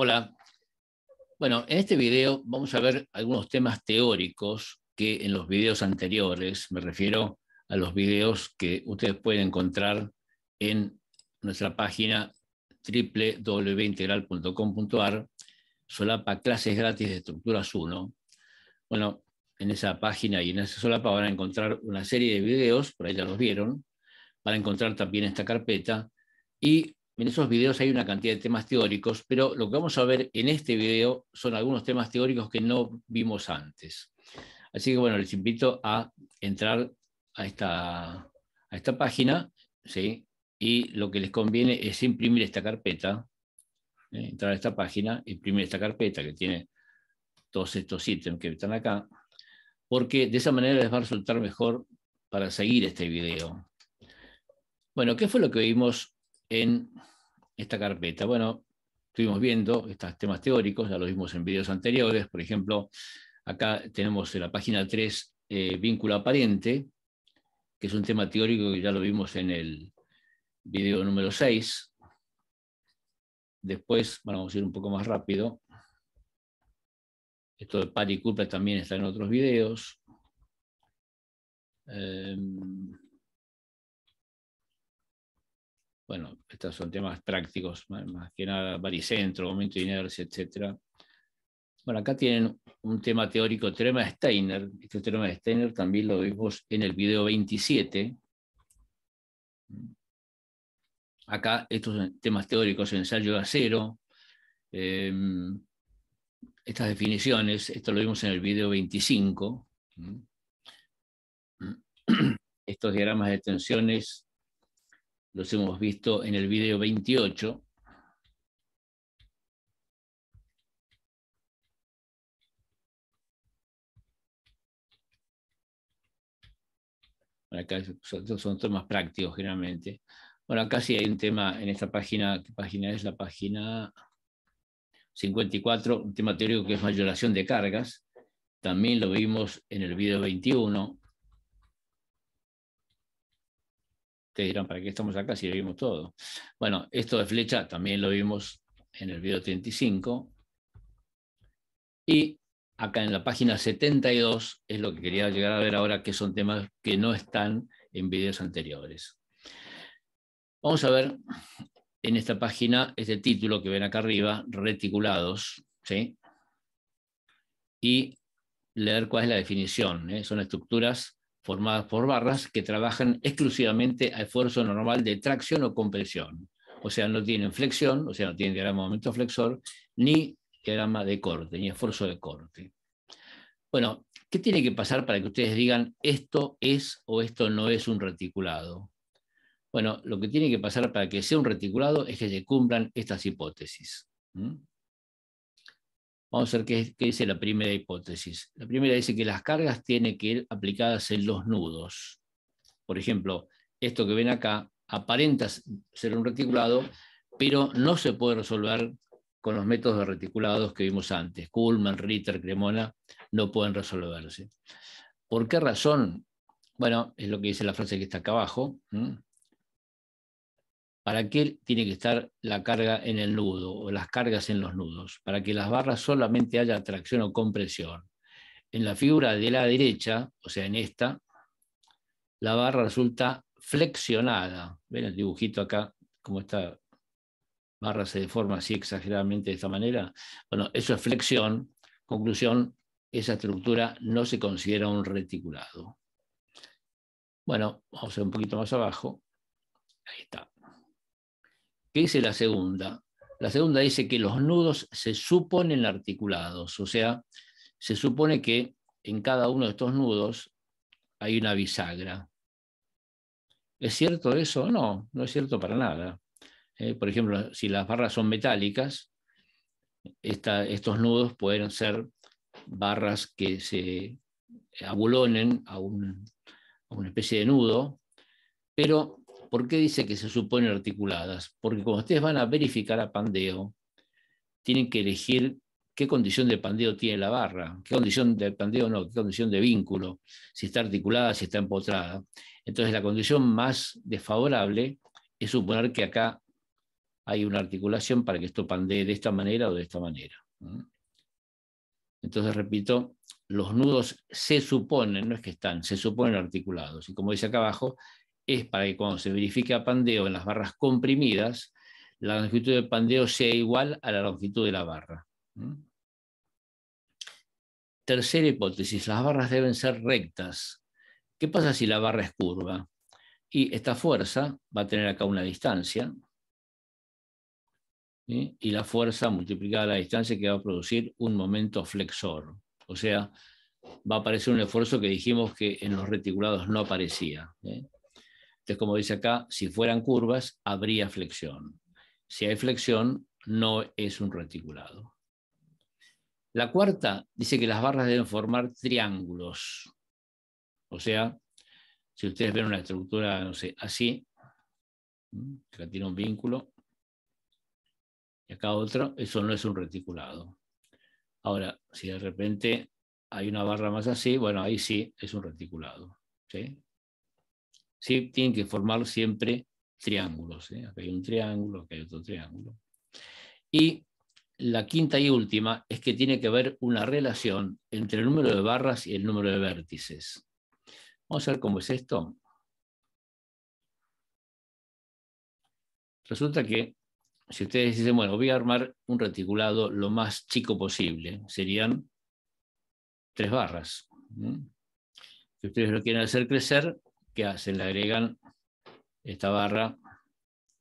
Hola. Bueno, en este video vamos a ver algunos temas teóricos que en los videos anteriores, me refiero a los videos que ustedes pueden encontrar en nuestra página www.integral.com.ar, solapa clases gratis de estructuras 1. Bueno, en esa página y en esa solapa van a encontrar una serie de videos, por ahí ya los vieron, van a encontrar también esta carpeta y en esos videos hay una cantidad de temas teóricos, pero lo que vamos a ver en este video son algunos temas teóricos que no vimos antes. Así que bueno, les invito a entrar a esta, a esta página, ¿sí? y lo que les conviene es imprimir esta carpeta, ¿eh? entrar a esta página, imprimir esta carpeta que tiene todos estos ítems que están acá, porque de esa manera les va a resultar mejor para seguir este video. Bueno, ¿qué fue lo que vimos en esta carpeta. Bueno, estuvimos viendo estos temas teóricos, ya lo vimos en videos anteriores, por ejemplo, acá tenemos en la página 3 eh, vínculo aparente, que es un tema teórico que ya lo vimos en el video número 6. Después, bueno, vamos a ir un poco más rápido. Esto de par y culpa también está en otros videos. Em, bueno, estos son temas prácticos, más que nada baricentro, momento de inercia, etc. Bueno, acá tienen un tema teórico, teorema de Steiner. Este teorema de Steiner también lo vimos en el video 27. Acá estos temas teóricos, ensayo de acero, em, estas definiciones, esto lo vimos en el video 25. Estos diagramas de tensiones los hemos visto en el video 28. acá son, temas prácticos generalmente. Bueno, acá sí hay un tema en esta página, ¿qué página es? La página 54, un tema teórico que es mayoración de cargas. También lo vimos en el video 21, Ustedes dirán, ¿para qué estamos acá si lo vimos todo? Bueno, esto de flecha también lo vimos en el video 35. Y acá en la página 72 es lo que quería llegar a ver ahora, que son temas que no están en videos anteriores. Vamos a ver en esta página este título que ven acá arriba, reticulados, ¿sí? Y leer cuál es la definición. ¿eh? Son estructuras formadas por barras que trabajan exclusivamente a esfuerzo normal de tracción o compresión. O sea, no tienen flexión, o sea, no tienen diagrama de momento flexor, ni diagrama de corte, ni esfuerzo de corte. Bueno, ¿qué tiene que pasar para que ustedes digan esto es o esto no es un reticulado? Bueno, lo que tiene que pasar para que sea un reticulado es que se cumplan estas hipótesis. Vamos a ver qué, dice la primera hipótesis. La primera dice que las cargas tienen que ir aplicadas en los nudos. Por ejemplo, esto que ven acá aparenta ser un reticulado, pero no se puede resolver con los métodos de reticulados que vimos antes. Kuhlmann, Ritter, Cremona no pueden resolverse. ¿Por qué razón? Bueno, es lo que dice la frase que está acá abajo. ¿Para qué tiene que estar la carga en el nudo o las cargas en los nudos? Para que las barras solamente haya tracción o compresión. En la figura de la derecha, o sea, en esta, la barra resulta flexionada. Ven el dibujito acá, cómo esta barra se deforma así exageradamente de esta manera. Bueno, eso es flexión. Conclusión, esa estructura no se considera un reticulado. Bueno, vamos a un poquito más abajo. Ahí está dice la segunda? La segunda dice que los nudos se suponen articulados, o sea, se supone que en cada uno de estos nudos hay una bisagra. ¿Es cierto eso? No, no es cierto para nada. ¿eh? por ejemplo, si las barras son metálicas, estos nudos pueden ser barras que se abulonen a, a una especie de nudo, pero ¿Por qué dice que se suponen articuladas? Porque cuando ustedes van a verificar a pandeo, tienen que elegir qué condición de pandeo tiene la barra, qué condición de pandeo no, qué condición de vínculo, si está articulada, si está empotrada. Entonces, la condición más desfavorable es suponer que acá hay una articulación para que esto pandee de esta manera o de esta manera. Entonces, repito, los nudos se suponen, no es que están, se suponen articulados. Y como dice acá abajo, es para que cuando se verifique pandeo en las barras comprimidas, la longitud del pandeo sea igual a la longitud de la barra. Tercera hipótesis, las barras deben ser rectas. ¿Qué pasa si la barra es curva? Y esta fuerza va a tener acá una distancia. Y la fuerza multiplicada a la distancia que va a producir un momento flexor. O sea, va a aparecer un esfuerzo que dijimos que en los reticulados no aparecía. Entonces, como dice acá, si fueran curvas, habría flexión. Si hay flexión, no es un reticulado. La cuarta dice que las barras deben formar triángulos. O sea, si ustedes ven una estructura, no sé, así, que tiene un vínculo, y acá otro, eso no es un reticulado. Ahora, si de repente hay una barra más así, bueno, ahí sí es un reticulado. ¿sí? sí, tienen que formar siempre triángulos. ¿eh? Aquí hay un triángulo, aquí hay otro triángulo. Y la quinta y última es que tiene que haber una relación entre el número de barras y el número de vértices. Vamos a ver cómo es esto. Resulta que si ustedes dicen, bueno, voy a armar un reticulado lo más chico posible, serían tres barras. Si ustedes lo quieren hacer crecer, se Le agregan esta barra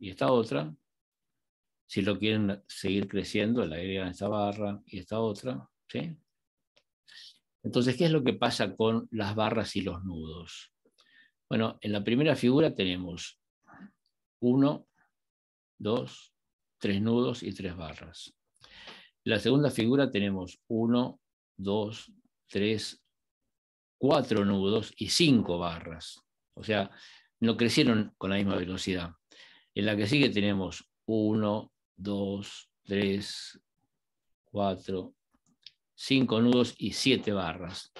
y esta otra. Si lo quieren seguir creciendo, le agregan esta barra y esta otra. Entonces, ¿qué es lo que pasa con las barras y los nudos? Bueno, en la primera figura tenemos uno, dos, tres nudos y tres barras. En la segunda figura tenemos uno, dos, tres, cuatro nudos y cinco barras. O sea, no crecieron con la misma velocidad. En la que sigue tenemos 1, 2, 3, 4, 5 nudos y 7 barras.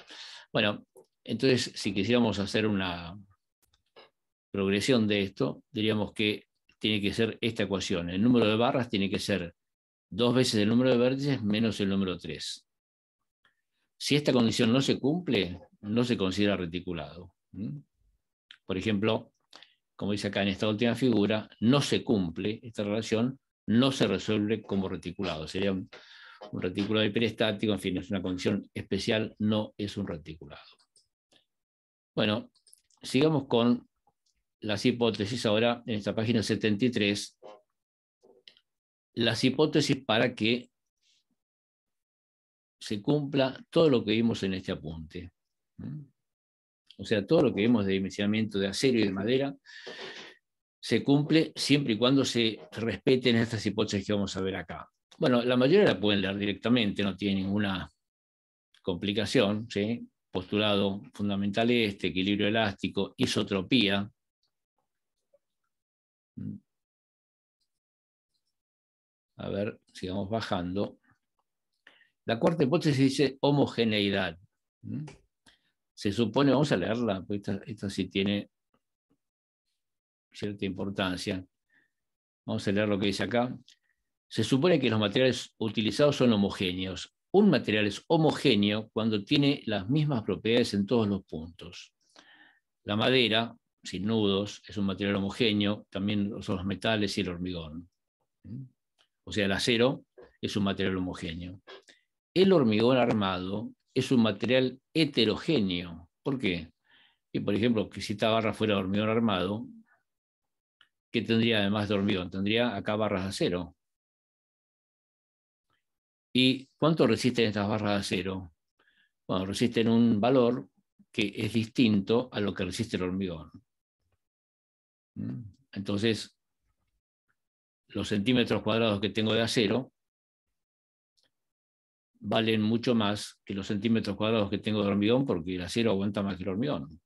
Bueno, entonces si quisiéramos hacer una progresión de esto, diríamos que tiene que ser esta ecuación. El número de barras tiene que ser dos veces el número de vértices menos el número 3. Si esta condición no se cumple, no se considera reticulado. Por ejemplo, como dice acá en esta última figura, no se cumple esta relación, no se resuelve como reticulado. Sería un, reticulado hiperestático, en fin, es una condición especial, no es un reticulado. Bueno, sigamos con las hipótesis ahora en esta página 73. Las hipótesis para que se cumpla todo lo que vimos en este apunte. ¿Mm? o sea, todo lo que vemos de dimensionamiento de acero y de madera, se cumple siempre y cuando se respeten estas hipótesis que vamos a ver acá. Bueno, la mayoría la pueden leer directamente, no tiene ninguna complicación, postulado fundamental este, equilibrio elástico, isotropía. A ver, sigamos bajando. La cuarta hipótesis dice homogeneidad. Se supone, vamos a leerla, porque esta, esta sí tiene cierta importancia. Vamos a leer lo que dice acá. Se supone que los materiales utilizados son homogéneos. Un material es homogéneo cuando tiene las mismas propiedades en todos los puntos. La madera, sin nudos, es un material homogéneo, también son los metales y el hormigón. O sea, el acero es un material homogéneo. El hormigón armado es un material heterogéneo. ¿Por qué? Y por ejemplo, que si esta barra fuera hormigón armado, ¿qué tendría además de hormigón? Tendría acá barras de acero. ¿Y cuánto resisten estas barras de acero? Bueno, resisten un valor que es distinto a lo que resiste el hormigón. ¿Mm? Entonces, los centímetros cuadrados que tengo de acero valen mucho más que los centímetros cuadrados que tengo de hormigón porque el acero aguanta más que el hormigón.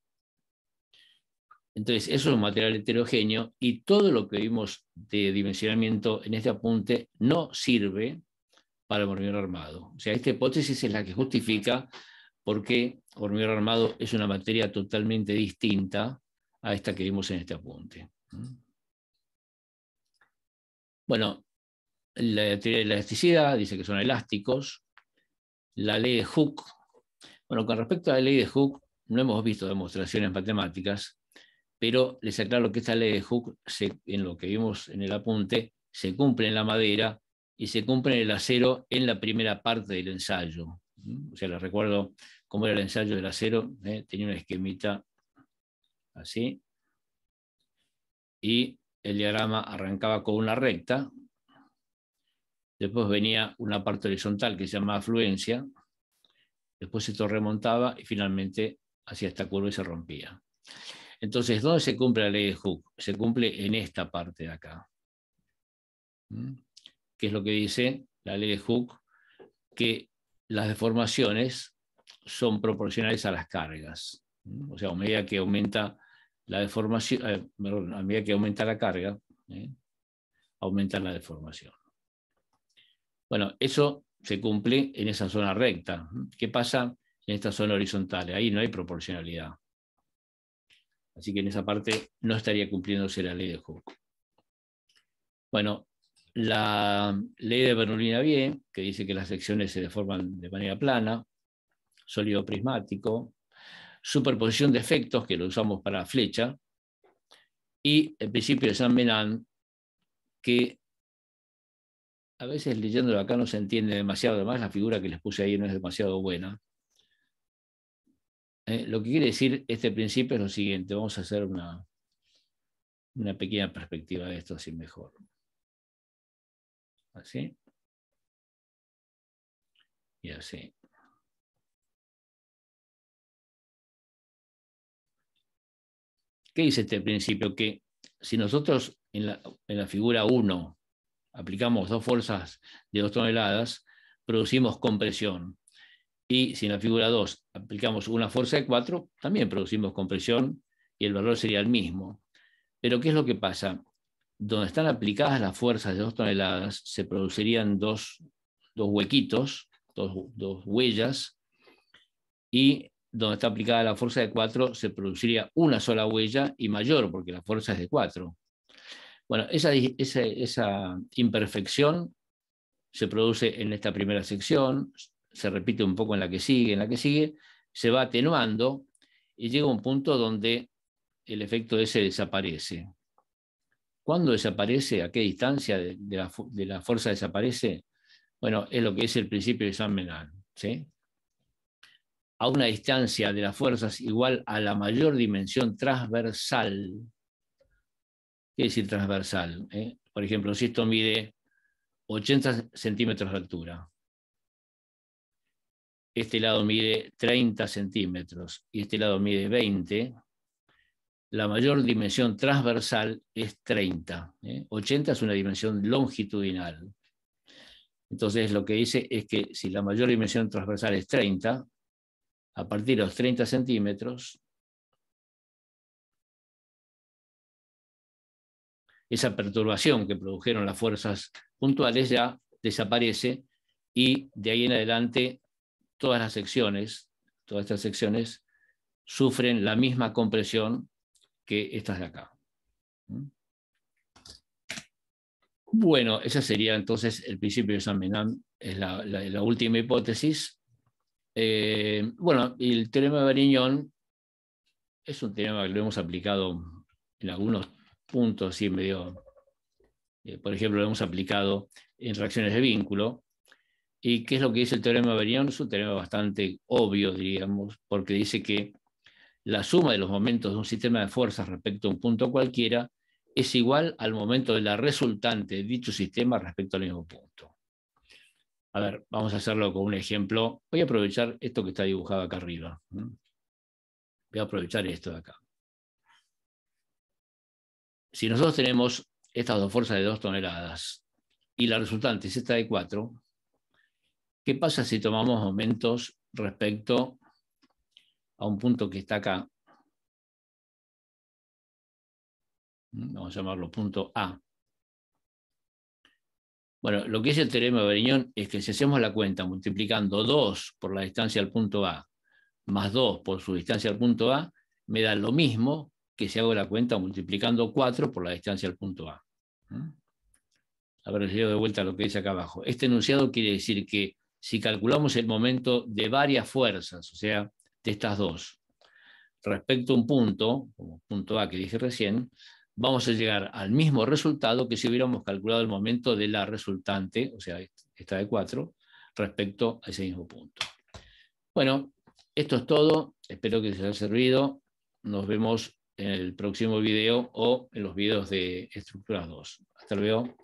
Entonces, eso es un material heterogéneo y todo lo que vimos de dimensionamiento en este apunte no sirve para el hormigón armado. O sea, esta hipótesis es la que justifica por qué hormigón armado es una materia totalmente distinta a esta que vimos en este apunte. Bueno, la teoría de la elasticidad dice que son elásticos, la ley de Hooke. Bueno, con respecto a la ley de Hooke, no hemos visto demostraciones matemáticas, pero les aclaro que esta ley de Hooke, en lo que vimos en el apunte, se cumple en la madera y se cumple en el acero en la primera parte del ensayo. O sea, les recuerdo cómo era el ensayo del acero, ¿eh? tenía una esquemita así, y el diagrama arrancaba con una recta, Después venía una parte horizontal que se llamaba afluencia. Después se remontaba y finalmente hacia esta curva y se rompía. Entonces, ¿dónde se cumple la ley de Hooke? Se cumple en esta parte de acá. ¿Mm? ¿Qué es lo que dice la ley de Hooke? Que las deformaciones son proporcionales a las cargas. ¿Mm? O sea, a medida que aumenta la deformación, eh, a medida que aumenta la carga, ¿eh? aumenta la deformación. Bueno, eso se cumple en esa zona recta. ¿Qué pasa en esta zona horizontal? Ahí no hay proporcionalidad. Así que en esa parte no estaría cumpliéndose la ley de Hooke. Bueno, la ley de Bernoulli-Navier, que dice que las secciones se deforman de manera plana, sólido prismático, superposición de efectos, que lo usamos para flecha, y el principio de San Venant que a veces leyéndolo acá no se entiende demasiado, además la figura que les puse ahí no es demasiado buena. Eh, lo que quiere decir este principio es lo siguiente, vamos a hacer una, una pequeña perspectiva de esto así mejor. Así. Y así. ¿Qué dice este principio? Que si nosotros en la, en la figura 1 aplicamos dos fuerzas de dos toneladas, producimos compresión. Y si en la figura 2 aplicamos una fuerza de 4, también producimos compresión y el valor sería el mismo. Pero ¿qué es lo que pasa? Donde están aplicadas las fuerzas de dos toneladas, se producirían dos, dos huequitos, dos, dos huellas, y donde está aplicada la fuerza de 4 se produciría una sola huella y mayor, porque la fuerza es de 4. Bueno, esa, imperfección se produce en esta primera sección, se repite un poco en la que sigue, en la que sigue, se va atenuando y llega un punto donde el efecto ese desaparece. ¿Cuándo desaparece? ¿A qué distancia de, la, fuerza desaparece? Bueno, es lo que es el principio de San Menal. A una distancia de las fuerzas igual a la mayor dimensión transversal es decir transversal. ¿eh? Por ejemplo, si esto mide 80 centímetros de altura, este lado mide 30 centímetros y este lado mide 20, la mayor dimensión transversal es 30. 80 ¿eh? es una dimensión longitudinal. Entonces lo que dice es que si la mayor dimensión transversal es 30, a partir de los 30 centímetros, esa perturbación que produjeron las fuerzas puntuales ya desaparece y de ahí en adelante todas las secciones, todas estas secciones sufren la misma compresión que estas de acá. ¿Mm? Bueno, ese sería entonces el principio de San Menán, es la, última hipótesis. Eh, bueno, el teorema de Bariñón es un teorema que lo hemos aplicado en algunos puntos, y medio, eh, por ejemplo, lo hemos aplicado en reacciones de vínculo. ¿Y qué es lo que dice el teorema de Berlín, Es un teorema bastante obvio, diríamos, porque dice que la suma de los momentos de un sistema de fuerzas respecto a un punto cualquiera es igual al momento de la resultante de dicho sistema respecto al mismo punto. A ver, vamos a hacerlo con un ejemplo. Voy a aprovechar esto que está dibujado acá arriba. Voy a aprovechar esto de acá. Si nosotros tenemos estas dos fuerzas de 2 toneladas y la resultante es esta de 4, ¿qué pasa si tomamos momentos respecto a un punto que está acá? Vamos a llamarlo punto A. Bueno, lo que es el teorema de Bariñón es que si hacemos la cuenta multiplicando 2 por la distancia al punto A más 2 por su distancia al punto A, me da lo mismo que si hago la cuenta multiplicando 4 por la distancia al punto A. A ver, les leo de vuelta lo que dice acá abajo. Este enunciado quiere decir que si calculamos el momento de varias fuerzas, o sea, de estas dos, respecto a un punto, como punto A que dije recién, vamos a llegar al mismo resultado que si hubiéramos calculado el momento de la resultante, o sea, esta de 4, respecto a ese mismo punto. Bueno, esto es todo. Espero que les haya servido. Nos vemos en el próximo video o en los videos de Estructuras 2. Hasta luego.